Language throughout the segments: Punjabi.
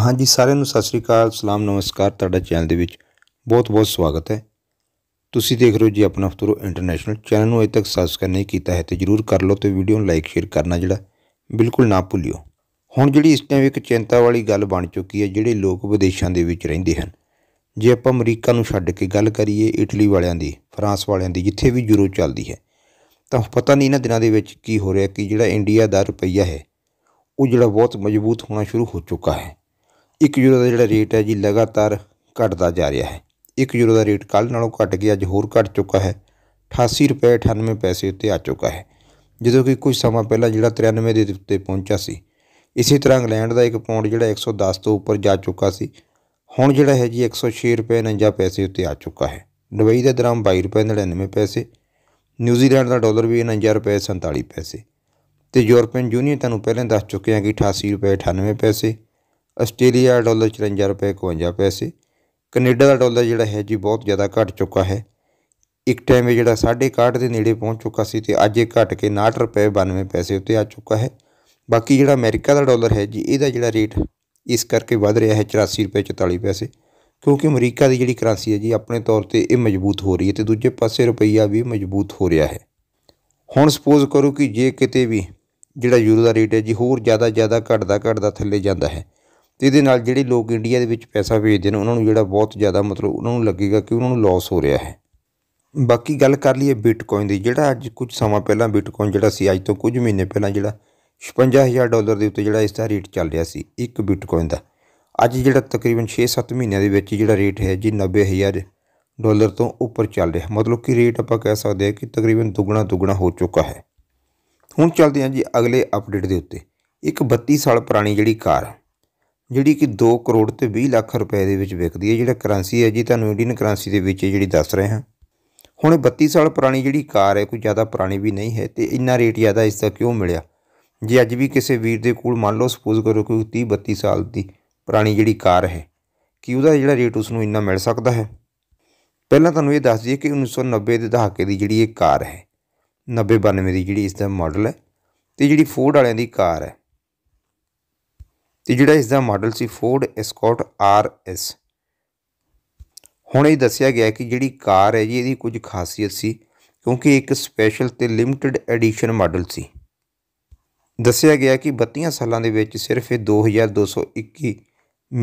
ਹਾਂਜੀ ਸਾਰਿਆਂ ਨੂੰ ਸਤਿ ਸ੍ਰੀ ਅਕਾਲ ਸਲਾਮ ਨਮਸਕਾਰ ਤੁਹਾਡਾ ਚੈਨਲ ਦੇ ਵਿੱਚ ਬਹੁਤ-ਬਹੁਤ ਸਵਾਗਤ ਹੈ ਤੁਸੀਂ ਦੇਖ ਰਹੇ ਹੋ ਜੀ ਆਪਣਾ ਫਤੂਰੋ ਇੰਟਰਨੈਸ਼ਨਲ ਚੈਨਲ ਨੂੰ ਅਜੇ ਤੱਕ ਸਬਸਕ੍ਰਾਈਬ ਨਹੀਂ ਕੀਤਾ ਹੈ ਤੇ ਜਰੂਰ ਕਰ ਲਓ ਤੇ ਵੀਡੀਓ ਨੂੰ ਲਾਈਕ ਸ਼ੇਅਰ ਕਰਨਾ ਜਿਹੜਾ ਬਿਲਕੁਲ ਨਾ ਭੁੱਲਿਓ ਹੁਣ ਜਿਹੜੀ ਇਸ ਟਾਈਮ ਇੱਕ ਚਿੰਤਾ ਵਾਲੀ ਗੱਲ ਬਣ ਚੁੱਕੀ ਹੈ ਜਿਹੜੇ ਲੋਕ ਵਿਦੇਸ਼ਾਂ ਦੇ ਵਿੱਚ ਰਹਿੰਦੇ ਹਨ ਜੇ ਆਪਾਂ ਅਮਰੀਕਾ ਨੂੰ ਛੱਡ ਕੇ ਗੱਲ ਕਰੀਏ ਇਟਲੀ ਵਾਲਿਆਂ ਦੀ ਫਰਾਂਸ ਵਾਲਿਆਂ ਦੀ ਜਿੱਥੇ ਵੀ ਯੂਰੋ ਚੱਲਦੀ ਹੈ ਤਾਂ ਪਤਾ ਨਹੀਂ ਇਹਨਾਂ ਦਿਨਾਂ ਦੇ ਵਿੱਚ ਕੀ ਹੋ ਰਿਹਾ ਕਿ ਜਿਹੜਾ ਇੰਡੀਆ ਦਾ ਰੁਪਈਆ ਹੈ ਉਹ ਜਿਹੜਾ ਬਹੁਤ ਮਜ਼ਬੂਤ ਹੋਣਾ ਸ਼ੁਰੂ ਹੋ ਚੁੱਕਾ ਹੈ ਇੱਕ ਯੂਰੋ ਦਾ ਜਿਹੜਾ ਰੇਟ ਹੈ ਜੀ ਲਗਾਤਾਰ ਘਟਦਾ ਜਾ ਰਿਹਾ ਹੈ ਇੱਕ ਯੂਰੋ ਦਾ ਰੇਟ ਕੱਲ ਨਾਲੋਂ ਘਟ ਗਿਆ ਅੱਜ ਹੋਰ ਘਟ ਚੁੱਕਾ ਹੈ 88 ਰੁਪਏ 98 ਪੈਸੇ ਉੱਤੇ ਆ ਚੁੱਕਾ ਹੈ ਜਦੋਂ ਕਿ ਕੁਝ ਸਮਾਂ ਪਹਿਲਾਂ ਜਿਹੜਾ 93 ਦੇ ਉੱਤੇ ਪਹੁੰਚਿਆ ਸੀ ਇਸੇ ਤਰ੍ਹਾਂ ਇੰਗਲੈਂਡ ਦਾ ਇੱਕ ਪਾਉਂਡ ਜਿਹੜਾ 110 ਤੋਂ ਉੱਪਰ ਜਾ ਚੁੱਕਾ ਸੀ ਹੁਣ ਜਿਹੜਾ ਹੈ ਜੀ 106 ਰੁਪਏ 49 ਪੈਸੇ ਉੱਤੇ ਆ ਚੁੱਕਾ ਹੈ ਦੁਬਈ ਦਾ ਦਰਾਮ 22 ਰੁਪਏ 99 ਪੈਸੇ ਨਿਊਜ਼ੀਲੈਂਡ ਦਾ ਡਾਲਰ ਵੀ 49 ਰੁਪਏ 47 ਪੈਸੇ ਤੇ ਯੂਰਪੀਅਨ ਯੂਨੀਅਨ ਤੁਹਾਨੂੰ ਪਹਿਲਾਂ ਦੱਸ ਚੁੱਕੇ ਹਾਂ ਕਿ 88 ਰੁਪਏ 98 ਪੈਸੇ ਆਸਟ੍ਰੇਲੀਆ ਡਾਲਰ 54 ਰੁਪਏ 51 ਪੈਸੇ ਕੈਨੇਡਾ ਦਾ ਡਾਲਰ ਜਿਹੜਾ ਹੈ ਜੀ ਬਹੁਤ ਜ਼ਿਆਦਾ ਘਟ ਚੁੱਕਾ ਹੈ ਇੱਕ ਟਾਈਮ ਇਹ ਜਿਹੜਾ 61 ਦੇ ਨੇੜੇ ਪਹੁੰਚ ਚੁੱਕਾ ਸੀ ਤੇ ਅੱਜ ਇਹ ਘਟ ਕੇ 59 ਰੁਪਏ 92 ਪੈਸੇ ਉੱਤੇ ਆ ਚੁੱਕਾ ਹੈ ਬਾਕੀ ਜਿਹੜਾ ਅਮਰੀਕਾ ਦਾ ਡਾਲਰ ਹੈ ਜੀ ਇਹਦਾ ਜਿਹੜਾ ਰੇਟ ਇਸ ਕਰਕੇ ਵੱਧ ਰਿਹਾ ਹੈ 84 ਰੁਪਏ 44 ਪੈਸੇ ਕਿਉਂਕਿ ਅਮਰੀਕਾ ਦੀ ਜਿਹੜੀ ਕਰੰਸੀ ਹੈ ਜੀ ਆਪਣੇ ਤੌਰ ਤੇ ਇਹ ਮਜ਼ਬੂਤ ਹੋ ਰਹੀ ਹੈ ਤੇ ਦੂਜੇ ਪਾਸੇ ਰੁਪਈਆ ਵੀ ਮਜ਼ਬੂਤ ਹੋ ਰਿਹਾ ਹੈ ਹੁਣ ਸਪੋਜ਼ ਕਰੋ ਕਿ ਜੇ ਕਿਤੇ ਵੀ ਜਿਹੜਾ ਯੂਰੋ ਦਾ ਰੇਟ ਹੈ ਜੀ ਹੋਰ ਜ਼ਿਆਦਾ ਜ਼ਿਆਦਾ ਘਟਦਾ ਘਟਦਾ ਥੱਲੇ ਜਾਂਦਾ ਹੈ ਤੇ ਇਹਦੇ ਨਾਲ ਜਿਹੜੇ ਲੋਕ ਇੰਡੀਆ ਦੇ ਵਿੱਚ ਪੈਸਾ ਭੇਜਦੇ ਨੇ ਉਹਨਾਂ ਨੂੰ ਜਿਹੜਾ ਬਹੁਤ ਜ਼ਿਆਦਾ ਮਤਲਬ ਉਹਨਾਂ ਨੂੰ ਲੱਗੇਗਾ ਕਿ ਉਹਨਾਂ ਨੂੰ ਲਾਸ ਹੋ ਰਿਹਾ ਹੈ ਬਾਕੀ ਗੱਲ ਕਰ ਲਈਏ ਬਿਟਕੋਇਨ ਦੀ ਜਿਹੜਾ ਅੱਜ ਕੁਝ ਸਮਾਂ ਪਹਿਲਾਂ ਬਿਟਕੋਇਨ ਜਿਹੜਾ ਸੀ ਅੱਜ ਤੋਂ ਕੁਝ ਮਹੀਨੇ ਪਹਿਲਾਂ ਜਿਹੜਾ 56000 ਡਾਲਰ ਦੇ ਉੱਤੇ ਜਿਹੜਾ ਇਸ ਦਾ ਰੇਟ ਚੱਲ ਰਿਹਾ ਸੀ ਇੱਕ ਬਿਟਕੋਇਨ ਦਾ ਅੱਜ ਜਿਹੜਾ ਤਕਰੀਬਨ 6-7 ਮਹੀਨਿਆਂ ਦੇ ਵਿੱਚ ਜਿਹੜਾ ਰੇਟ ਹੈ ਜੀ 90000 ਡਾਲਰ ਤੋਂ ਉੱਪਰ ਚੱਲ ਰਿਹਾ ਮਤਲਬ ਕਿ ਰੇਟ ਆਪਾਂ ਕਹਿ ਸਕਦੇ ਹਾਂ ਕਿ ਤਕਰੀਬਨ ਦੁੱਗਣਾ ਦੁੱਗਣਾ ਹੋ ਚੁੱਕਾ ਹੈ ਹੁਣ ਚੱਲਦੇ ਹਾਂ ਜੀ ਅਗਲੇ ਅਪਡੇਟ ਦੇ ਉੱਤੇ ਇੱਕ 32 ਸਾਲ ਪੁਰਾਣੀ ਜਿਹੜੀ ਕਾਰ ਜਿਹੜੀ ਕਿ 2 ਕਰੋੜ ਤੇ 20 ਲੱਖ ਰੁਪਏ ਦੇ ਵਿੱਚ ਵਿਕਦੀ ਹੈ ਜਿਹੜਾ ਕਰੰਸੀ ਹੈ ਜੀ ਤੁਹਾਨੂੰ ਇੰਡੀਅਨ ਕਰੰਸੀ ਦੇ ਵਿੱਚ ਜਿਹੜੀ ਦੱਸ ਰਹੇ ਹਾਂ ਹੁਣ 32 ਸਾਲ ਪੁਰਾਣੀ ਜਿਹੜੀ ਕਾਰ ਹੈ ਕੋਈ ਜ਼ਿਆਦਾ ਪੁਰਾਣੀ ਵੀ ਨਹੀਂ ਹੈ ਤੇ ਇੰਨਾ ਰੇਟ ਜ਼ਿਆਦਾ ਇਸ ਦਾ ਕਿਉਂ ਮਿਲਿਆ ਜੇ ਅੱਜ ਵੀ ਕਿਸੇ ਵੀਰ ਦੇ ਕੋਲ ਮੰਨ ਲਓ ਸਪੋਜ਼ ਕਰੋ ਕੋਈ 30 32 ਸਾਲ ਦੀ ਪੁਰਾਣੀ ਜਿਹੜੀ ਕਾਰ ਹੈ ਕਿ ਉਹਦਾ ਜਿਹੜਾ ਰੇਟ ਉਸ ਨੂੰ ਇੰਨਾ ਮਿਲ ਸਕਦਾ ਹੈ ਪਹਿਲਾਂ ਤੁਹਾਨੂੰ ਇਹ ਦੱਸ ਦਈਏ ਕਿ 1990 ਦੇ ਦਹਾਕੇ ਦੀ ਜਿਹੜੀ ਇਹ ਕਾਰ ਹੈ 90 92 ਦੀ ਜਿਹੜੀ ਇਸ ਦਾ ਮਾਡਲ ਹੈ ਤੇ ਜਿਹੜੀ ਫੋਰਡ ਵਾਲਿਆਂ ਦੀ ਕਾਰ ਹੈ ਤੇ ਜਿਹੜਾ ਇਸ ਦਾ ਮਾਡਲ ਸੀ ਫੋਰਡ ਐਸਕੋਟ ਆਰ ਐਸ ਹੁਣ ਇਹ ਦੱਸਿਆ ਗਿਆ ਕਿ ਜਿਹੜੀ ਕਾਰ ਹੈ ਜੀ ਇਹਦੀ ਕੁਝ ਖਾਸੀਅਤ ਸੀ ਕਿਉਂਕਿ ਇੱਕ ਸਪੈਸ਼ਲ ਤੇ ਲਿਮਟਿਡ ਐਡੀਸ਼ਨ ਮਾਡਲ ਸੀ ਦੱਸਿਆ ਗਿਆ ਕਿ 32 ਸਾਲਾਂ ਦੇ ਵਿੱਚ ਸਿਰਫ ਇਹ 2221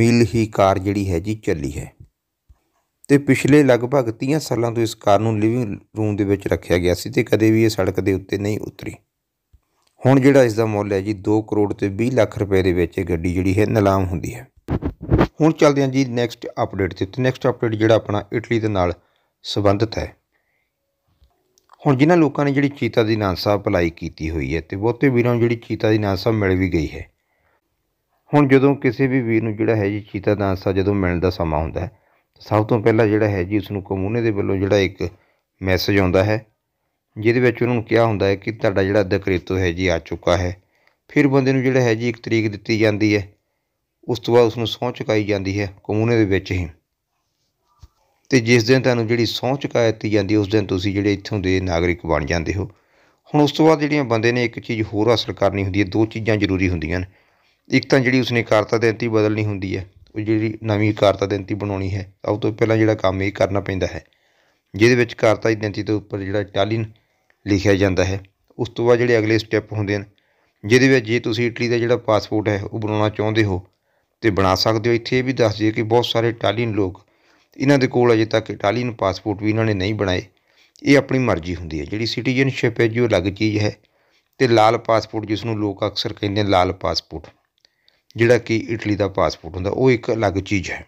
ਮੀਲ ਹੀ ਕਾਰ ਜਿਹੜੀ ਹੈ ਜੀ ਚੱਲੀ ਹੈ ਤੇ ਪਿਛਲੇ ਲਗਭਗ 30 ਸਾਲਾਂ ਤੋਂ ਇਸ ਕਾਰ ਨੂੰ ਲਿਵਿੰਗ ਰੂਮ ਦੇ ਵਿੱਚ ਰੱਖਿਆ ਗਿਆ ਸੀ ਤੇ ਕਦੇ ਵੀ ਇਹ ਸੜਕ ਦੇ ਉੱਤੇ ਨਹੀਂ ਉਤਰੀ ਹੁਣ ਜਿਹੜਾ ਇਸ ਦਾ ਮੁੱਲ ਹੈ ਜੀ 2 ਕਰੋੜ ਤੇ 20 ਲੱਖ ਰੁਪਏ ਦੇ ਵਿੱਚ ਇਹ ਗੱਡੀ ਜਿਹੜੀ ਹੈ ਨਿਲਾਮ ਹੁੰਦੀ ਹੈ ਹੁਣ ਚੱਲਦੇ ਹਾਂ ਜੀ ਨੈਕਸਟ ਅਪਡੇਟ ਤੇ ਤੇ ਨੈਕਸਟ ਅਪਡੇਟ ਜਿਹੜਾ ਆਪਣਾ ਇਟਲੀ ਦੇ ਨਾਲ ਸੰਬੰਧਿਤ ਹੈ ਹੁਣ ਜਿਨ੍ਹਾਂ ਲੋਕਾਂ ਨੇ ਜਿਹੜੀ ਚੀਤਾ ਦੀ ਨਾਂਸਾ ਅਪਲਾਈ ਕੀਤੀ ਹੋਈ ਹੈ ਤੇ ਬਹੁਤੇ ਵੀਰਾਂ ਨੂੰ ਜਿਹੜੀ ਚੀਤਾ ਦੀ ਨਾਂਸਾ ਮਿਲ ਵੀ ਗਈ ਹੈ ਹੁਣ ਜਦੋਂ ਕਿਸੇ ਵੀ ਵੀਰ ਨੂੰ ਜਿਹੜਾ ਹੈ ਜੀ ਚੀਤਾ ਦਾ ਨਾਂਸਾ ਜਦੋਂ ਮਿਲਣ ਦਾ ਸਮਾਂ ਹੁੰਦਾ ਹੈ ਸਭ ਤੋਂ ਪਹਿਲਾਂ ਜਿਹੜਾ ਹੈ ਜੀ ਉਸ ਨੂੰ ਕਮੂਨੇ ਦੇ ਵੱਲੋਂ ਜਿਹੜਾ ਇੱਕ ਮੈਸੇਜ ਆਉਂਦਾ ਹੈ ਜਿਹਦੇ ਵਿੱਚ ਉਹਨਾਂ ਨੂੰ ਕਿਹਾ ਹੁੰਦਾ ਹੈ ਕਿ ਤੁਹਾਡਾ ਜਿਹੜਾ ਦਕਰੇਤੋ ਹੈ ਜੀ ਆ ਚੁੱਕਾ ਹੈ ਫਿਰ ਬੰਦੇ ਨੂੰ ਜਿਹੜਾ ਹੈ ਜੀ ਇੱਕ ਤਰੀਕ ਦਿੱਤੀ ਜਾਂਦੀ ਹੈ ਉਸ ਤੋਂ ਬਾਅਦ ਉਸ ਨੂੰ ਸਹੁੰ ਚੁਕਾਈ ਜਾਂਦੀ ਹੈ ਕਮੂਨੇ ਦੇ ਵਿੱਚ ਹੀ ਤੇ ਜਿਸ ਦਿਨ ਤੁਹਾਨੂੰ ਜਿਹੜੀ ਸਹੁੰ ਚੁਕਾ ਦਿੱਤੀ ਜਾਂਦੀ ਉਸ ਦਿਨ ਤੁਸੀਂ ਜਿਹੜੇ ਇੱਥੋਂ ਦੇ ਨਾਗਰਿਕ ਬਣ ਜਾਂਦੇ ਹੋ ਹੁਣ ਉਸ ਤੋਂ ਬਾਅਦ ਜਿਹੜੀਆਂ ਬੰਦੇ ਨੇ ਇੱਕ ਚੀਜ਼ ਹੋਰ ਹਾਸਲ ਕਰਨੀ ਹੁੰਦੀ ਹੈ ਦੋ ਚੀਜ਼ਾਂ ਜ਼ਰੂਰੀ ਹੁੰਦੀਆਂ ਨੇ ਇੱਕ ਤਾਂ ਜਿਹੜੀ ਉਸਨੇ ਕਾਰਤਾ ਦੇਂਤੀ ਬਦਲਣੀ ਹੁੰਦੀ ਹੈ ਉਹ ਜਿਹੜੀ ਨਵੀਂ ਕਾਰਤਾ ਦੇਂਤੀ ਬਣਾਉਣੀ ਹੈ ਸਭ ਤੋਂ ਪਹਿਲਾਂ ਜਿਹੜਾ ਕੰਮ ਇਹ ਕਰਨਾ ਪੈਂਦਾ ਹੈ ਜਿਹਦੇ ਵਿੱਚ ਕਾਰਤਾ ਦੇਂਤੀ ਤੋਂ ਉੱਪਰ ਜਿਹੜਾ ਟਾਲਿਨ ਲਿਖਿਆ ਜਾਂਦਾ ਹੈ ਉਸ ਤੋਂ ਬਾਅਦ ਜਿਹੜੇ ਅਗਲੇ ਸਟੈਪ ਹੁੰਦੇ ਹਨ ਜਿਹਦੇ ਵਿੱਚ ਜੇ ਤੁਸੀਂ ਇਟਲੀ ਦਾ ਜਿਹੜਾ ਪਾਸਪੋਰਟ ਹੈ ਉਹ ਬਣਾਉਣਾ ਚਾਹੁੰਦੇ ਹੋ ਤੇ ਬਣਾ ਸਕਦੇ ਹੋ ਇੱਥੇ ਇਹ ਵੀ ਦੱਸ ਦਈਏ ਕਿ ਬਹੁਤ ਸਾਰੇ ਇਟਾਲੀਅਨ ਲੋਕ ਇਹਨਾਂ ਦੇ ਕੋਲ ਅਜੇ ਤੱਕ ਇਟਾਲੀਅਨ ਪਾਸਪੋਰਟ ਵੀ ਇਹਨਾਂ ਨੇ ਨਹੀਂ ਬਣਾਏ ਇਹ ਆਪਣੀ ਮਰਜ਼ੀ ਹੁੰਦੀ ਹੈ ਜਿਹੜੀ ਸਿਟੀਜ਼ਨਸ਼ਿਪ ਹੈ ਜੋ ਅਲੱਗ ਚੀਜ਼ ਹੈ ਤੇ ਲਾਲ ਪਾਸਪੋਰਟ ਜਿਸ ਨੂੰ ਲੋਕ ਅਕਸਰ ਕਹਿੰਦੇ ਲਾਲ ਪਾਸਪੋਰਟ ਜਿਹੜਾ ਕਿ ਇਟਲੀ ਦਾ ਪਾਸਪੋਰਟ ਹੁੰਦਾ ਉਹ ਇੱਕ ਅਲੱਗ ਚੀਜ਼ ਹੈ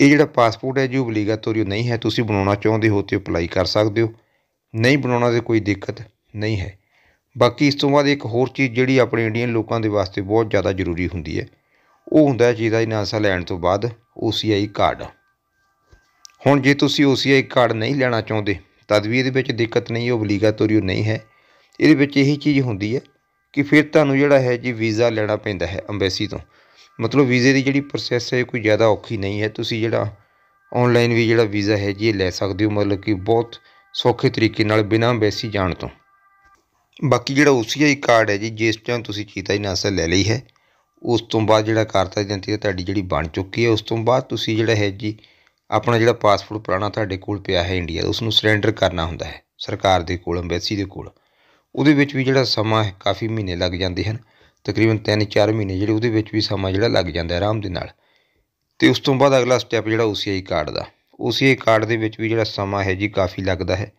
ਇਹ ਜਿਹੜਾ ਪਾਸਪੋਰਟ ਹੈ ਜੋ ਬਲੀਗਾ ਬਲੀਗਾਤੋਰੀ ਨਹੀਂ ਹੈ ਤੁਸੀਂ ਬਣਾਉਣਾ ਚਾਹੁੰਦੇ ਹੋ ਤੇ ਅਪਲਾਈ ਕਰ ਸਕਦੇ ਹੋ ਨਹੀਂ ਬਣਾਉਣਾ ਦੇ ਕੋਈ ਦਿੱਕਤ ਨਹੀਂ ਹੈ ਬਾਕੀ ਇਸ ਤੋਂ ਬਾਅਦ ਇੱਕ ਹੋਰ ਚੀਜ਼ ਜਿਹੜੀ ਆਪਣੇ ਇੰਡੀਅਨ ਲੋਕਾਂ ਦੇ ਵਾਸਤੇ ਬਹੁਤ ਜ਼ਿਆਦਾ ਜ਼ਰੂਰੀ ਹੁੰਦੀ ਹੈ ਉਹ ਹੁੰਦਾ ਜਿਹਦਾ ਨਾਸਾ ਲੈਣ ਤੋਂ ਬਾਅਦ ਓਸੀਆਈ ਕਾਰਡ ਹੁਣ ਜੇ ਤੁਸੀਂ ਓਸੀਆਈ ਕਾਰਡ ਨਹੀਂ ਲੈਣਾ ਚਾਹੁੰਦੇ ਤਦ ਵੀ ਇਹਦੇ ਵਿੱਚ ਦਿੱਕਤ ਨਹੀਂ ਉਹ ਓਬਲੀਗਾਟੋਰੀ ਨਹੀਂ ਹੈ ਇਹਦੇ ਵਿੱਚ ਇਹੀ ਚੀਜ਼ ਹੁੰਦੀ ਹੈ ਕਿ ਫਿਰ ਤੁਹਾਨੂੰ ਜਿਹੜਾ ਹੈ ਜੀ ਵੀਜ਼ਾ ਲੈਣਾ ਪੈਂਦਾ ਹੈ ਐਮਬੈਸੀ ਤੋਂ ਮਤਲਬ ਵੀਜ਼ੇ ਦੀ ਜਿਹੜੀ ਪ੍ਰੋਸੈਸ ਹੈ ਕੋਈ ਜ਼ਿਆਦਾ ਔਖੀ ਨਹੀਂ ਹੈ ਤੁਸੀਂ ਜਿਹੜਾ ਆਨਲਾਈਨ ਵੀ ਜਿਹੜਾ ਵੀਜ਼ਾ ਹੈ ਜੀ ਇਹ ਲੈ ਸਕਦੇ ਹੋ ਮਤਲਬ ਕਿ ਬਹੁਤ ਸੌਖੇ ਤਰੀਕੇ ਨਾਲ ਬਿਨਾਂ ਵੈਸੀ ਜਾਣ ਤੋਂ ਬਾਕੀ ਜਿਹੜਾ OCI ਕਾਰਡ ਹੈ ਜੀ ਜਿਸ ਤੋਂ ਤੁਸੀਂ ਚੀਤਾ ਹੀ ਨਾਸਾ ਲੈ ਲਈ ਹੈ ਉਸ ਤੋਂ ਬਾਅਦ ਜਿਹੜਾ ਕਾਰਤਾ ਏਜੰਸੀ ਤੁਹਾਡੀ ਜਿਹੜੀ ਬਣ ਚੁੱਕੀ ਹੈ ਉਸ ਤੋਂ ਬਾਅਦ ਤੁਸੀਂ ਜਿਹੜਾ ਹੈ ਜੀ ਆਪਣਾ ਜਿਹੜਾ ਪਾਸਪੋਰਟ ਪੁਰਾਣਾ ਤੁਹਾਡੇ ਕੋਲ ਪਿਆ ਹੈ ਇੰਡੀਆ ਉਸ ਨੂੰ ਸਰੈਂਡਰ ਕਰਨਾ ਹੁੰਦਾ ਹੈ ਸਰਕਾਰ ਦੇ ਕੋਲ ਐਮਬੈਸੀ ਦੇ ਕੋਲ ਉਹਦੇ ਵਿੱਚ ਵੀ ਜਿਹੜਾ ਸਮਾਂ ਹੈ ਕਾਫੀ ਮਹੀਨੇ ਲੱਗ ਜਾਂਦੇ ਹਨ ਤਕਰੀਬਨ 3-4 ਮਹੀਨੇ ਜਿਹੜੇ ਉਹਦੇ ਵਿੱਚ ਵੀ ਸਮਾਂ ਜਿਹੜਾ ਲੱਗ ਜਾਂਦਾ ਆਰਾਮ ਦੇ ਨਾਲ ਤੇ ਉਸ ਤੋਂ ਬਾਅਦ ਅਗਲਾ ਸਟੈਪ ਜਿਹੜਾ OCI ਕਾਰਡ ਦਾ ਉਸੇ ਕਾਰਡ ਦੇ ਵਿੱਚ ਵੀ ਜਿਹੜਾ ਸਮਾਂ ਹੈ ਜੀ ਕਾਫੀ ਲੱਗਦਾ ਹੈ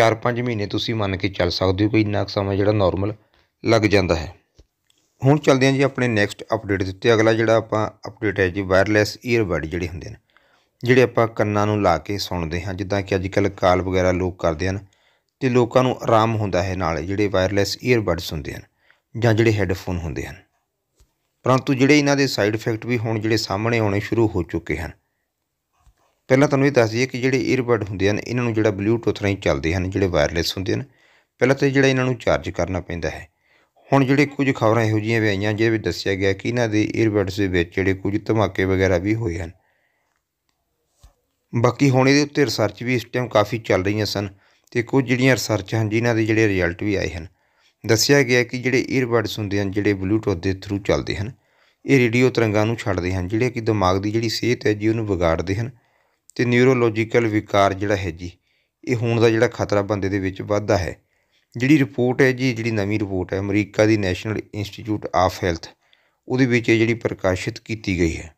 4-5 ਮਹੀਨੇ ਤੁਸੀਂ ਮੰਨ ਕੇ ਚੱਲ ਸਕਦੇ ਹੋ ਕਿ ਇੰਨਾ ਸਮਾਂ ਜਿਹੜਾ ਨਾਰਮਲ ਲੱਗ ਜਾਂਦਾ ਹੈ ਹੁਣ ਚੱਲਦੇ ਹਾਂ ਜੀ ਆਪਣੇ ਨੈਕਸਟ ਅਪਡੇਟ ਦੇ ਉੱਤੇ ਅਗਲਾ ਜਿਹੜਾ ਆਪਾਂ ਅਪਡੇਟ ਹੈ ਜੀ ਵਾਇਰਲੈਸ ਈਅਰਬਡ ਜਿਹੜੇ ਹੁੰਦੇ ਨੇ ਜਿਹੜੇ ਆਪਾਂ ਕੰਨਾਂ ਨੂੰ ਲਾ ਕੇ ਸੁਣਦੇ ਹਾਂ ਜਿੱਦਾਂ ਕਿ ਕੱਲ ਕਾਲ ਵਗੈਰਾ ਲੋਕ ਕਰਦੇ ਹਨ ਤੇ ਲੋਕਾਂ ਨੂੰ ਆਰਾਮ ਹੁੰਦਾ ਹੈ ਨਾਲ ਜਿਹੜੇ ਵਾਇਰਲੈਸ ਈਅਰਬਡ ਹੁੰਦੇ ਹਨ ਜਾਂ ਜਿਹੜੇ ਹੈੱਡਫੋਨ ਹੁੰਦੇ ਹਨ ਪਰੰਤੂ ਜਿਹੜੇ ਇਹਨਾਂ ਦੇ ਸਾਈਡ ਇਫੈਕਟ ਵੀ ਹੁਣ ਜਿਹੜੇ ਸਾਹਮਣੇ ਆਉਣੇ ਸ਼ੁਰੂ ਹੋ ਚੁੱਕੇ ਹਨ ਪਹਿਲਾਂ ਤੁਹਾਨੂੰ ਇਹ ਦੱਸ ਦਈਏ ਕਿ ਜਿਹੜੇ ਈਅਰਬਡ ਹੁੰਦੇ ਹਨ ਇਹਨਾਂ ਨੂੰ ਜਿਹੜਾ ਬਲੂਟੁੱਥ ਰਾਹੀਂ ਚੱਲਦੇ ਹਨ ਜਿਹੜੇ ਵਾਇਰਲੈਸ ਹੁੰਦੇ ਹਨ ਪਹਿਲਾਂ ਤੇ ਜਿਹੜਾ ਇਹਨਾਂ ਨੂੰ ਚਾਰਜ ਕਰਨਾ ਪੈਂਦਾ ਹੈ ਹੁਣ ਜਿਹੜੇ ਕੁਝ ਖਬਰਾਂ ਇਹੋ ਜਿਹੀਆਂ ਵੀ ਆਈਆਂ ਜਿਹਦੇ ਵਿੱਚ ਦੱਸਿਆ ਗਿਆ ਕਿ ਇਹਨਾਂ ਦੇ ਈਅਰਬਡਸ ਦੇ ਵਿੱਚ ਜਿਹੜੇ ਕੁਝ ਧਮਾਕੇ ਵਗੈਰਾ ਵੀ ਹੋਏ ਹਨ ਬਾਕੀ ਹੁਣ ਇਹਦੇ ਉੱਤੇ ਰਿਸਰਚ ਵੀ ਇਸ ਟਾਈਮ ਕਾਫੀ ਚੱਲ ਰਹੀਆਂ ਸਨ ਤੇ ਕੁਝ ਜਿਹੜੀਆਂ ਰਿਸਰਚ ਹਨ ਜਿਨ੍ਹਾਂ ਦੇ ਜਿਹੜੇ ਰਿਜ਼ਲਟ ਵੀ ਆਏ ਹਨ ਦੱਸਿਆ ਗਿਆ ਕਿ ਜਿਹੜੇ ਈਅਰਬਡਸ ਹੁੰਦੇ ਹਨ ਜਿਹੜੇ ਬਲੂਟੁੱਥ ਦੇ ਥਰੂ ਚੱਲਦੇ ਹਨ ਇਹ ਰੇਡੀਓ ਤਰੰਗਾਂ ਨੂੰ ਛੱਡਦੇ ਹਨ ਜਿਹੜੇ ਕਿ ਦਿਮਾਗ ਦੀ ਜਿਹੜੀ ਸਿਹਤ ਹੈ ਜੀ ਉਹਨੂੰ ਵਿਗਾੜਦੇ ਹਨ ਤੇ ਨਿਊਰੋਲੋਜੀਕਲ ਵਿਕਾਰ ਜਿਹੜਾ ਹੈ ਜੀ ਇਹ ਹੋਣ ਦਾ ਜਿਹੜਾ ਖਤਰਾ ਬੰਦੇ ਦੇ ਵਿੱਚ ਵੱਧਦਾ ਹੈ ਜਿਹੜੀ ਰਿਪੋਰਟ ਹੈ ਜੀ ਜਿਹੜੀ ਨਵੀਂ ਰਿਪੋਰਟ ਹੈ ਅਮਰੀਕਾ ਦੀ ਨੈਸ਼ਨਲ ਇੰਸਟੀਚਿਊਟ ਆਫ ਹੈਲਥ ਉਹਦੇ ਵਿੱਚ ਇਹ ਜਿਹੜੀ ਪ੍ਰਕਾਸ਼ਿਤ ਕੀਤੀ ਗਈ ਹੈ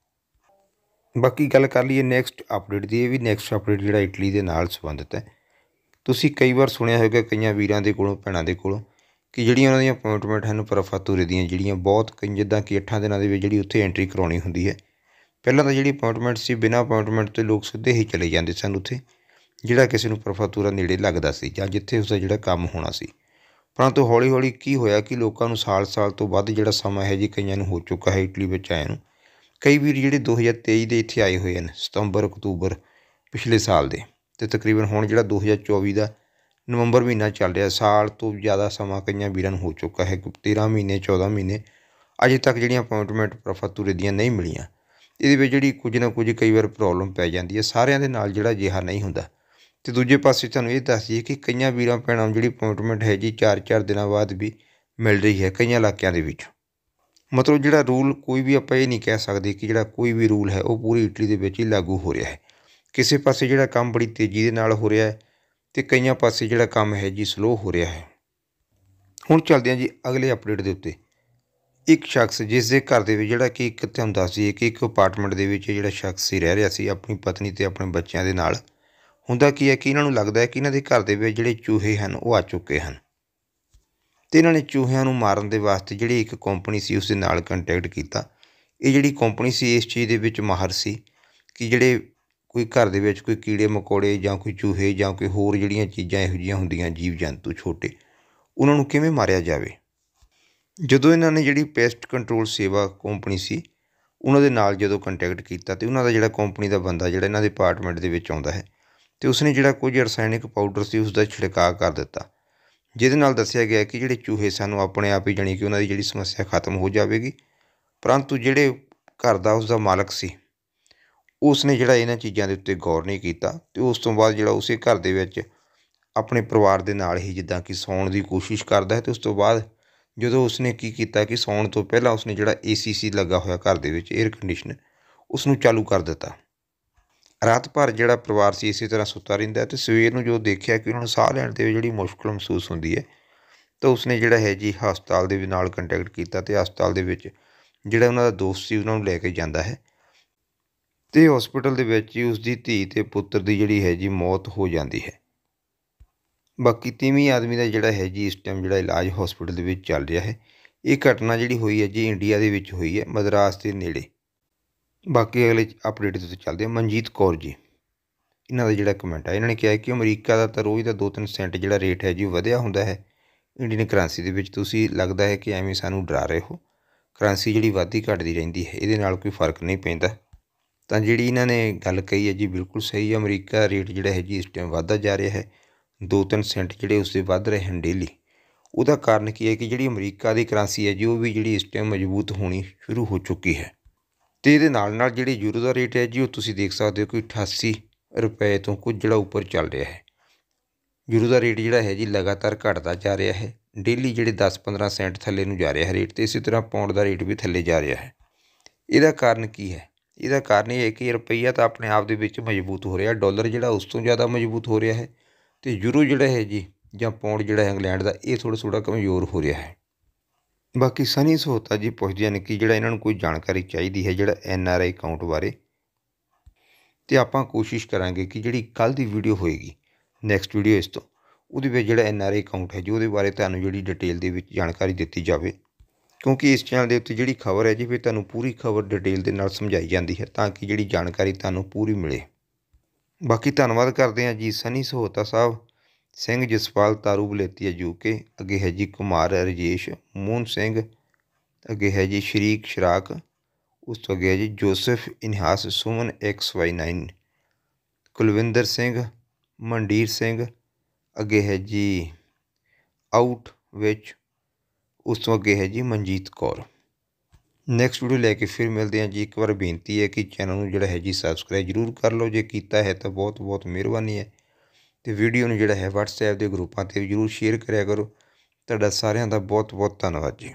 ਬਾਕੀ ਗੱਲ ਕਰ ਲਈਏ ਨੈਕਸਟ ਅਪਡੇਟ ਦੀ ਇਹ ਵੀ ਨੈਕਸਟ ਅਪਡੇਟ ਜਿਹੜਾ ਇਟਲੀ ਦੇ ਨਾਲ ਸੰਬੰਧਿਤ ਹੈ ਤੁਸੀਂ ਕਈ ਵਾਰ ਸੁਣਿਆ ਹੋਵੇਗਾ ਕਈਆਂ ਵੀਰਾਂ ਦੇ ਕੋਲੋਂ ਭੈਣਾਂ ਦੇ ਕੋਲੋਂ ਕਿ ਜਿਹੜੀਆਂ ਉਹਨਾਂ ਦੀਆਂ ਅਪਾਇੰਟਮੈਂਟ ਹਨ ਪਰਫਾਤੂਰੇ ਦੀਆਂ ਜਿਹੜੀਆਂ ਬਹੁਤ ਕਈ ਜਿੱਦਾਂ ਕਿ 8 ਦਿਨਾਂ ਦੇ ਵਿੱਚ ਜਿਹੜੀ ਉੱਥੇ ਐਂਟਰੀ ਕਰਾਉਣੀ ਹੁੰਦੀ ਹੈ ਪਹਿਲਾਂ ਤਾਂ ਜਿਹੜੀ ਅਪਾਰਟਮੈਂਟ ਸੀ ਬਿਨਾਂ ਅਪਾਰਟਮੈਂਟ ਤੋਂ ਲੋਕ ਸਿੱਧੇ ਹੀ ਚਲੇ ਜਾਂਦੇ ਸਨ ਉੱਥੇ ਜਿਹੜਾ ਕਿਸੇ ਨੂੰ ਪ੍ਰਫਾਤੂਰਾ ਨੇੜੇ ਲੱਗਦਾ ਸੀ ਜਾਂ ਜਿੱਥੇ ਉਸਦਾ ਜਿਹੜਾ ਕੰਮ ਹੋਣਾ ਸੀ ਪਰੰਤੂ ਹੌਲੀ ਹੌਲੀ ਕੀ ਹੋਇਆ ਕਿ ਲੋਕਾਂ ਨੂੰ ਸਾਲ-ਸਾਲ ਤੋਂ ਵੱਧ ਜਿਹੜਾ ਸਮਾਂ ਹੈ ਜੀ ਕਈਆਂ ਨੂੰ ਹੋ ਚੁੱਕਾ ਹੈ ਇਟਲੀ ਵਿੱਚ ਆਏ ਨੂੰ ਕਈ ਵੀਰ ਜਿਹੜੇ 2023 ਦੇ ਇੱਥੇ ਆਏ ਹੋਏ ਹਨ ਸਤੰਬਰ ਅਕਤੂਬਰ ਪਿਛਲੇ ਸਾਲ ਦੇ ਤੇ ਤਕਰੀਬਨ ਹੁਣ ਜਿਹੜਾ 2024 ਦਾ ਨਵੰਬਰ ਮਹੀਨਾ ਚੱਲ ਰਿਹਾ ਸਾਲ ਤੋਂ ਜ਼ਿਆਦਾ ਸਮਾਂ ਕਈਆਂ ਵੀਰਾਂ ਨੂੰ ਹੋ ਚੁੱਕਾ ਹੈ 13 ਮਹੀਨੇ 14 ਮਹੀਨੇ ਅਜੇ ਤੱਕ ਜਿਹੜੀਆਂ ਅਪਾਇੰਟਮੈਂਟ ਪ੍ਰਫਾਤੂਰੇ ਦੀਆਂ ਨਹੀਂ ਮਿਲੀਆਂ ਇਹਦੇ ਵਿੱਚ ਜਿਹੜੀ ਕੁਝ ਨਾ ਕੁਝ ਕਈ ਵਾਰ ਪ੍ਰੋਬਲਮ ਪੈ ਜਾਂਦੀ ਹੈ ਸਾਰਿਆਂ ਦੇ ਨਾਲ ਜਿਹੜਾ ਜਿਹਾ ਨਹੀਂ ਹੁੰਦਾ ਤੇ ਦੂਜੇ ਪਾਸੇ ਤੁਹਾਨੂੰ ਇਹ ਦੱਸ ਦਈਏ ਕਿ ਕਈਆਂ ਵੀਰਾਂ ਪੈਣਾ ਜਿਹੜੀ ਅਪਾਇੰਟਮੈਂਟ ਹੈ ਜੀ 4-4 ਦਿਨਾਂ ਬਾਅਦ ਵੀ ਮਿਲ ਰਹੀ ਹੈ ਕਈਆਂ ਇਲਾਕਿਆਂ ਦੇ ਵਿੱਚ ਮਤਲਬ ਜਿਹੜਾ ਰੂਲ ਕੋਈ ਵੀ ਆਪਾਂ ਇਹ ਨਹੀਂ ਕਹਿ ਸਕਦੇ ਕਿ ਜਿਹੜਾ ਕੋਈ ਵੀ ਰੂਲ ਹੈ ਉਹ ਪੂਰੀ ਇਟਲੀ ਦੇ ਵਿੱਚ ਹੀ ਲਾਗੂ ਹੋ ਰਿਹਾ ਹੈ ਕਿਸੇ ਪਾਸੇ ਜਿਹੜਾ ਕੰਮ ਬੜੀ ਤੇਜ਼ੀ ਦੇ ਨਾਲ ਹੋ ਰਿਹਾ ਹੈ ਤੇ ਕਈਆਂ ਪਾਸੇ ਜਿਹੜਾ ਕੰਮ ਹੈ ਜੀ ਸਲੋ ਹੋ ਰਿਹਾ ਹੈ ਹੁਣ ਚੱਲਦੇ ਹਾਂ ਜੀ ਅਗਲੇ ਅਪਡੇਟ ਦੇ ਉੱਤੇ ਇੱਕ ਸ਼ਖਸ ਜਿਸ ਦੇ ਘਰ ਦੇ ਵਿੱਚ ਜਿਹੜਾ ਕਿ ਇੱਕ ਤੁਹਾਨੂੰ ਦੱਸ ਦਈਏ ਕਿ ਇੱਕ ਅਪਾਰਟਮੈਂਟ ਦੇ ਵਿੱਚ ਜਿਹੜਾ ਸ਼ਖਸ ਸੀ ਰਹਿ ਰਿਹਾ ਸੀ ਆਪਣੀ ਪਤਨੀ ਤੇ ਆਪਣੇ ਬੱਚਿਆਂ ਦੇ ਨਾਲ ਹੁੰਦਾ ਕੀ ਹੈ ਕਿ ਇਹਨਾਂ ਨੂੰ ਲੱਗਦਾ ਹੈ ਕਿ ਇਹਨਾਂ ਦੇ ਘਰ ਦੇ ਵਿੱਚ ਜਿਹੜੇ ਚੂਹੇ ਹਨ ਉਹ ਆ ਚੁੱਕੇ ਹਨ ਤੇ ਇਹਨਾਂ ਨੇ ਚੂਹਿਆਂ ਨੂੰ ਮਾਰਨ ਦੇ ਵਾਸਤੇ ਜਿਹੜੀ ਇੱਕ ਕੰਪਨੀ ਸੀ ਉਸ ਦੇ ਨਾਲ ਕੰਟੈਕਟ ਕੀਤਾ ਇਹ ਜਿਹੜੀ ਕੰਪਨੀ ਸੀ ਇਸ ਚੀਜ਼ ਦੇ ਵਿੱਚ ਮਾਹਰ ਸੀ ਕਿ ਜਿਹੜੇ ਕੋਈ ਘਰ ਦੇ ਵਿੱਚ ਕੋਈ ਕੀੜੇ ਮਕੌੜੇ ਜਾਂ ਕੋਈ ਚੂਹੇ ਜਾਂ ਕੋਈ ਹੋਰ ਜਿਹੜੀਆਂ ਚੀਜ਼ਾਂ ਇਹੋ ਜੀਆਂ ਹੁੰਦੀਆਂ ਜੀਵ ਜੰਤੂ ਛੋਟੇ ਉਹਨਾਂ ਨੂੰ ਕਿਵੇਂ ਮਾਰਿਆ ਜਾਵੇ ਜਦੋਂ ਇਹਨਾਂ ਨੇ ਜਿਹੜੀ ਪੈਸਟ ਕੰਟਰੋਲ ਸੇਵਾ ਕੰਪਨੀ ਸੀ ਉਹਨਾਂ ਦੇ ਨਾਲ ਜਦੋਂ ਕੰਟੈਕਟ ਕੀਤਾ ਤੇ ਉਹਨਾਂ ਦਾ ਜਿਹੜਾ ਕੰਪਨੀ ਦਾ ਬੰਦਾ ਜਿਹੜਾ ਇਹਨਾਂ ਦੇ ਡਿਪਾਰਟਮੈਂਟ ਦੇ ਵਿੱਚ ਆਉਂਦਾ ਹੈ ਤੇ ਉਸਨੇ ਜਿਹੜਾ ਕੁਝ ਰਸਾਇਣਿਕ ਪਾਊਡਰ ਸੀ ਉਸ ਦਾ ਛਿੜਕਾਅ ਕਰ ਦਿੱਤਾ ਜਿਹਦੇ ਨਾਲ ਦੱਸਿਆ ਗਿਆ ਕਿ ਜਿਹੜੇ ਚੂਹੇ ਸਾਨੂੰ ਆਪਣੇ ਆਪ ਹੀ ਜਾਣੀ ਕਿ ਉਹਨਾਂ ਦੀ ਜਿਹੜੀ ਸਮੱਸਿਆ ਖਤਮ ਹੋ ਜਾਵੇਗੀ ਪਰੰਤੂ ਜਿਹੜੇ ਘਰ ਦਾ ਉਸ ਦਾ ਮਾਲਕ ਸੀ ਉਸਨੇ ਜਿਹੜਾ ਇਹਨਾਂ ਚੀਜ਼ਾਂ ਦੇ ਉੱਤੇ ਗੌਰ ਨਹੀਂ ਕੀਤਾ ਤੇ ਉਸ ਤੋਂ ਬਾਅਦ ਜਿਹੜਾ ਉਸੇ ਘਰ ਦੇ ਵਿੱਚ ਆਪਣੇ ਪਰਿਵਾਰ ਦੇ ਨਾਲ ਹੀ ਜਿੱਦਾਂ ਕਿ ਸੌਣ ਦੀ ਕੋਸ਼ਿਸ਼ ਕਰਦਾ ਹੈ ਤੇ ਉਸ ਤੋਂ ਬਾਅਦ ਜਦੋਂ ਉਸਨੇ ਕੀ ਕੀਤਾ ਕਿ ਸੌਣ ਤੋਂ ਪਹਿਲਾਂ ਉਸਨੇ ਜਿਹੜਾ ਏਸੀ ਸੀ ਲੱਗਾ ਹੋਇਆ ਘਰ ਦੇ ਵਿੱਚ 에ਅਰ ਕੰਡੀਸ਼ਨ ਉਸ ਨੂੰ ਚਾਲੂ ਕਰ ਦਿੱਤਾ ਰਾਤ ਭਰ ਜਿਹੜਾ ਪਰਿਵਾਰ ਸੀ ਇਸੇ ਤਰ੍ਹਾਂ ਸੁੱਤਾ ਰਹਿੰਦਾ ਤੇ ਸਵੇਰ ਨੂੰ ਜੋ ਦੇਖਿਆ ਕਿ ਉਹਨਾਂ ਨੂੰ ਸਾਹ ਲੈਣ ਤੇ ਜਿਹੜੀ ਮੁਸ਼ਕਲ ਮਹਿਸੂਸ ਹੁੰਦੀ ਹੈ ਤਾਂ ਉਸਨੇ ਜਿਹੜਾ ਹੈ ਜੀ ਹਸਪਤਾਲ ਦੇ ਨਾਲ ਕੰਟੈਕਟ ਕੀਤਾ ਤੇ ਹਸਪਤਾਲ ਦੇ ਵਿੱਚ ਜਿਹੜਾ ਉਹਨਾਂ ਦਾ ਦੋਸਤ ਸੀ ਉਹਨਾਂ ਨੂੰ ਲੈ ਕੇ ਜਾਂਦਾ ਹੈ ਤੇ ਹਸਪੀਟਲ ਦੇ ਵਿੱਚ ਹੀ ਉਸ ਦੀ ਧੀ ਤੇ ਪੁੱਤਰ ਦੀ ਜਿਹੜੀ ਹੈ ਜੀ ਮੌਤ ਹੋ ਜਾਂਦੀ ਹੈ ਬਾਕੀ ਤੀਵੀਂ ਆਦਮੀ ਦਾ ਜਿਹੜਾ ਹੈ ਜੀ ਇਸ ਟਾਈਮ ਜਿਹੜਾ ਇਲਾਜ ਹਸਪੀਟਲ ਦੇ ਵਿੱਚ ਚੱਲ ਰਿਹਾ ਹੈ ਇਹ ਘਟਨਾ ਜਿਹੜੀ ਹੋਈ ਹੈ ਜੀ ਇੰਡੀਆ ਦੇ ਵਿੱਚ ਹੋਈ ਹੈ ਮਦਰਾਸ ਦੇ ਨੇੜੇ ਬਾਕੀ ਅਗਲੇ ਅਪਡੇਟ ਤੇ ਚੱਲਦੇ ਹਾਂ ਮਨਜੀਤ ਕੌਰ ਜੀ ਇਹਨਾਂ ਦਾ ਜਿਹੜਾ ਕਮੈਂਟ ਹੈ ਇਹਨਾਂ ਨੇ ਕਿਹਾ ਕਿ ਅਮਰੀਕਾ ਦਾ ਤਾਂ ਰੋਜ਼ ਦਾ 2-3 ਸੈਂਟ ਜਿਹੜਾ ਰੇਟ ਹੈ ਜੀ ਵਧਿਆ ਹੁੰਦਾ ਹੈ ਇੰਡੀਅਨ ਕਰੰਸੀ ਦੇ ਵਿੱਚ ਤੁਸੀਂ ਲੱਗਦਾ ਹੈ ਕਿ ਐਵੇਂ ਸਾਨੂੰ ਡਰਾ ਰਹੇ ਹੋ ਕਰੰਸੀ ਜਿਹੜੀ ਵਾਧੀ ਘਟਦੀ ਰਹਿੰਦੀ ਹੈ ਇਹਦੇ ਨਾਲ ਕੋਈ ਫਰਕ ਨਹੀਂ ਪੈਂਦਾ ਤਾਂ ਜਿਹੜੀ ਇਹਨਾਂ ਨੇ ਗੱਲ ਕਹੀ ਹੈ ਜੀ ਬਿਲਕੁਲ ਸਹੀ ਹੈ ਅਮਰੀਕਾ ਰੇਟ ਜਿਹੜਾ ਹੈ ਜੀ ਇਸ ਟਾਈਮ ਵਧਦਾ ਜਾ ਰਿਹਾ ਹੈ 2-3 ਸੈਂਟ ਜਿਹੜੇ ਉਸ ਦੇ ਵੱਧ ਰਹੇ ਹਨ ਡੇਲੀ ਉਹਦਾ ਕਾਰਨ ਕੀ ਹੈ ਕਿ ਜਿਹੜੀ ਅਮਰੀਕਾ ਦੀ ਕਰੰਸੀ ਹੈ ਜੀ ਉਹ ਵੀ ਜਿਹੜੀ ਇਸ ਟਾਈਮ ਮਜ਼ਬੂਤ ਹੋਣੀ ਸ਼ੁਰੂ ਹੋ ਚੁੱਕੀ ਹੈ ਤੇ ਇਹਦੇ ਨਾਲ ਨਾਲ ਜਿਹੜੀ ਯੂਰੋ ਦਾ ਰੇਟ ਹੈ ਜੀ ਉਹ ਤੁਸੀਂ ਦੇਖ ਸਕਦੇ ਹੋ ਕਿ 88 ਰੁਪਏ ਤੋਂ ਕੁਝ ਜਿਹੜਾ ਉੱਪਰ ਚੱਲ ਰਿਹਾ ਹੈ ਯੂਰੋ ਦਾ ਰੇਟ ਜਿਹੜਾ ਹੈ ਜੀ ਲਗਾਤਾਰ ਘਟਦਾ ਜਾ ਰਿਹਾ ਹੈ ਡੇਲੀ ਜਿਹੜੇ 10-15 ਸੈਂਟ ਥੱਲੇ ਨੂੰ ਜਾ ਰਿਹਾ ਹੈ ਰੇਟ ਤੇ ਇਸੇ ਤਰ੍ਹਾਂ ਪੌਂਡ ਦਾ ਰੇਟ ਵੀ ਥੱਲੇ ਜਾ ਰਿਹਾ ਹੈ ਇਹਦਾ ਕਾਰਨ ਕੀ ਹੈ ਇਹਦਾ ਕਾਰਨ ਇਹ ਹੈ ਕਿ ਰੁਪਈਆ ਤਾਂ ਆਪਣੇ ਆਪ ਦੇ ਵਿੱਚ ਮਜ਼ਬੂਤ ਹੋ ਰਿਹਾ ਡਾਲਰ ਜਿਹੜਾ ਉਸ ਤੋਂ ਜ਼ਿਆਦਾ ਮਜ਼ਬੂਤ ਹੋ ਰਿਹਾ ਹੈ ਤੇ ਯੂਰੋ ਜਿਹੜਾ ਹੈ ਜੀ ਜਾਂ ਪੌਂਡ ਜਿਹੜਾ ਹੈ ਇੰਗਲੈਂਡ ਦਾ ਇਹ ਥੋੜਾ ਥੋੜਾ ਕਮਜ਼ੋਰ ਹੋ ਰਿਹਾ ਹੈ ਬਾਕੀ ਸਨੀ ਸੋਤਾ ਜੀ ਪੁੱਛਦੇ ਨੇ ਕਿ ਜਿਹੜਾ ਇਹਨਾਂ ਨੂੰ ਕੋਈ ਜਾਣਕਾਰੀ ਚਾਹੀਦੀ ਹੈ ਜਿਹੜਾ ਐਨ ਆਰ ਆਈ ਅਕਾਊਂਟ ਬਾਰੇ ਤੇ ਆਪਾਂ ਕੋਸ਼ਿਸ਼ ਕਰਾਂਗੇ ਕਿ ਜਿਹੜੀ ਕੱਲ ਦੀ ਵੀਡੀਓ ਹੋਏਗੀ ਨੈਕਸਟ ਵੀਡੀਓ ਇਸ ਤੋਂ ਉਹਦੇ ਵਿੱਚ ਜਿਹੜਾ ਐਨ ਆਰ ਆਈ ਅਕਾਊਂਟ ਹੈ ਜੀ ਉਹਦੇ ਬਾਰੇ ਤੁਹਾਨੂੰ ਜਿਹੜੀ ਡਿਟੇਲ ਦੇ ਵਿੱਚ ਜਾਣਕਾਰੀ ਦਿੱਤੀ ਜਾਵੇ ਕਿਉਂਕਿ ਇਸ ਚੈਨਲ ਦੇ ਉੱਤੇ ਜਿਹੜੀ ਖਬਰ ਹੈ ਜੀ ਫਿਰ ਤੁਹਾਨੂੰ ਪੂਰੀ ਖਬਰ ਡਿਟੇਲ ਦੇ ਨਾਲ ਸਮਝਾਈ ਜਾਂਦੀ ਹੈ ਤਾਂ ਕਿ ਜਿਹੜੀ ਜਾਣਕਾਰੀ ਤੁਹਾਨੂੰ ਪੂਰੀ ਮਿਲੇ ਬਾਕੀ ਧੰਨਵਾਦ ਕਰਦੇ ਹਾਂ ਜੀ ਸਨੀ ਸਹੋਤਾ ਸਾਹਿਬ ਸਿੰਘ ਜਸਪਾਲ ਤਾਰੂ ਬਲੇਤੀਆ ਯੂਕੇ ਅੱਗੇ ਹੈ ਜੀ ਕੁਮਾਰ ਰਜੇਸ਼ ਮੂਨ ਸਿੰਘ ਅੱਗੇ ਹੈ ਜੀ ਸ਼ਰੀਕ ਸ਼ਰਾਕ ਉਸ ਤੋਂ ਅੱਗੇ ਹੈ ਜੀ ਜੋਸਫ ਇਨਹਾਸ ਸੁਮਨ XY9 ਕੁਲਵਿੰਦਰ ਸਿੰਘ ਮਨਡੀਰ ਸਿੰਘ ਅੱਗੇ ਹੈ ਜੀ ਆਊਟ ਵਿੱਚ ਉਸ ਤੋਂ ਅੱਗੇ ਹੈ ਜੀ ਮਨਜੀਤ ਕੌਰ ਨੈਕਸਟ ਵੀਡੀਓ ਲੈ ਕੇ ਫਿਰ ਮਿਲਦੇ ਹਾਂ ਜੀ ਇੱਕ ਵਾਰ ਬੇਨਤੀ ਹੈ ਕਿ ਚੈਨਲ ਨੂੰ ਜਿਹੜਾ ਹੈ ਜੀ ਸਬਸਕ੍ਰਾਈਬ ਜ਼ਰੂਰ ਕਰ ਲਓ ਜੇ ਕੀਤਾ ਹੈ ਤਾਂ ਬਹੁਤ ਬਹੁਤ ਮਿਹਰਬਾਨੀ ਹੈ ਤੇ ਵੀਡੀਓ ਨੂੰ ਜਿਹੜਾ ਹੈ WhatsApp ਦੇ ਗਰੁੱਪਾਂ ਤੇ ਜ਼ਰੂਰ ਸ਼ੇਅਰ ਕਰਿਆ ਕਰੋ ਤੁਹਾਡਾ ਸਾਰਿਆਂ ਦਾ ਬਹੁਤ ਬਹੁਤ ਧੰਨਵਾਦ ਜੀ